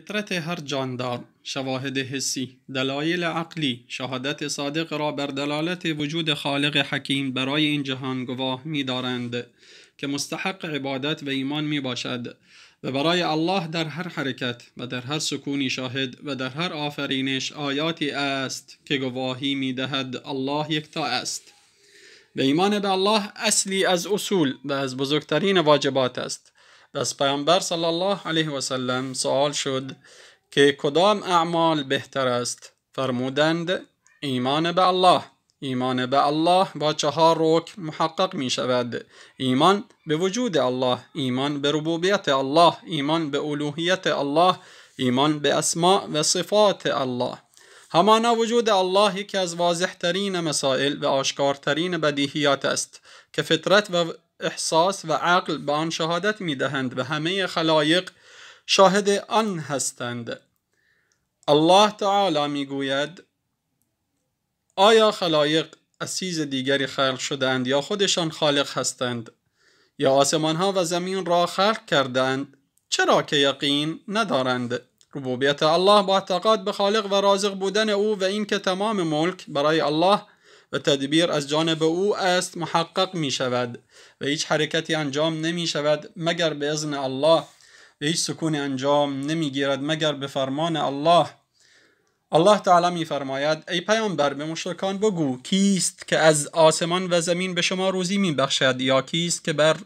فطرت هر جاندار شواهد حسی دلایل عقلی شهادت صادق را بر دلالت وجود خالق حکیم برای این جهان گواه می دارند که مستحق عبادت و ایمان می باشد و برای الله در هر حرکت و در هر سکونی شاهد و در هر آفرینش آیاتی است که گواهی می دهد الله یکتا است و ایمان به الله اصلی از اصول و از بزرگترین واجبات است و پیامبر صلی الله علیه و سلم سوال شد که کدام اعمال بهتر است فرمودند ایمان به الله ایمان به الله با چهار رکن محقق می شود ایمان به وجود الله ایمان به ربوبیت الله ایمان به الوهیت الله ایمان به اسماء و صفات الله همانا وجود الله یکی از واضح ترین مسائل و آشکارترین بدیهیات است که فطرت و احساس و عقل به آن شهادت می دهند و همه خلایق شاهد آن هستند الله تعالی می گوید آیا خلایق از چیز دیگری خلق شدند یا خودشان خالق هستند یا آسمان ها و زمین را خلق کردند چرا که یقین ندارند ربوبیت الله با اعتقاد به خالق و رازق بودن او و اینکه تمام ملک برای الله و تدبیر از جانب او است محقق می شود و هیچ حرکتی انجام نمی شود مگر به اذن الله و هیچ سکونی انجام نمی گیرد مگر به فرمان الله الله تعالی می فرماید ای پیامبر به مشرکان بگو کیست که از آسمان و زمین به شما روزی می بخشد یا کیست که بر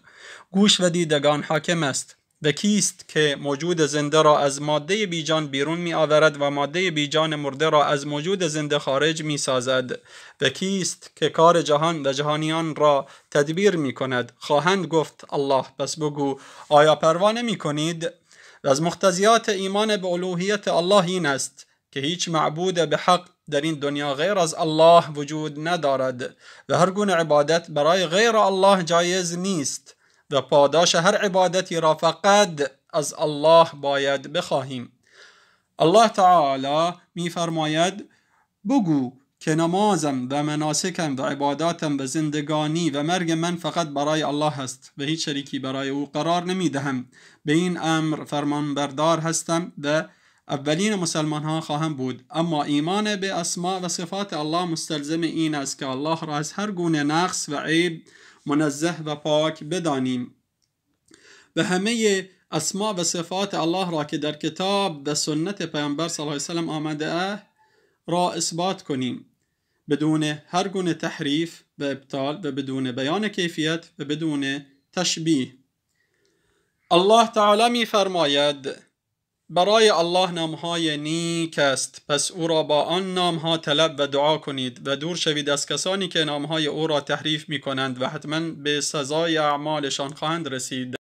گوش و دیدگان حاکم است و کیست که موجود زنده را از ماده بیجان بیرون می آورد و ماده بیجان مرده را از موجود زنده خارج می سازد و کیست که کار جهان و جهانیان را تدبیر می کند خواهند گفت الله پس بگو آیا پروا می کنید و از مختزیات ایمان به الوهیت الله این است که هیچ معبود به حق در این دنیا غیر از الله وجود ندارد و هر گونه عبادت برای غیر الله جایز نیست و پاداش هر عبادتی را فقط از الله باید بخواهیم الله تعالی میفرماید بگو که نمازم و مناسکم و عباداتم و زندگانی و مرگ من فقط برای الله هست و هیچ شریکی برای او قرار نمی دهم به این امر فرمان بردار هستم و اولین مسلمان ها خواهم بود اما ایمان به اسما و صفات الله مستلزم این است که الله را از هر گونه نقص و عیب منزه و پاک بدانیم به همه اسما و صفات الله را که در کتاب و سنت پیامبر صلی الله علیه وسلم آمده اه را اثبات کنیم بدون هر گونه تحریف و ابطال و بدون بیان کیفیت و بدون تشبیه الله تعالی می فرماید برای الله نامهای نیک است پس او را با آن نامها طلب و دعا کنید و دور شوید از کسانی که نامهای او را تحریف می کنند و حتما به سزای اعمالشان خواهند رسید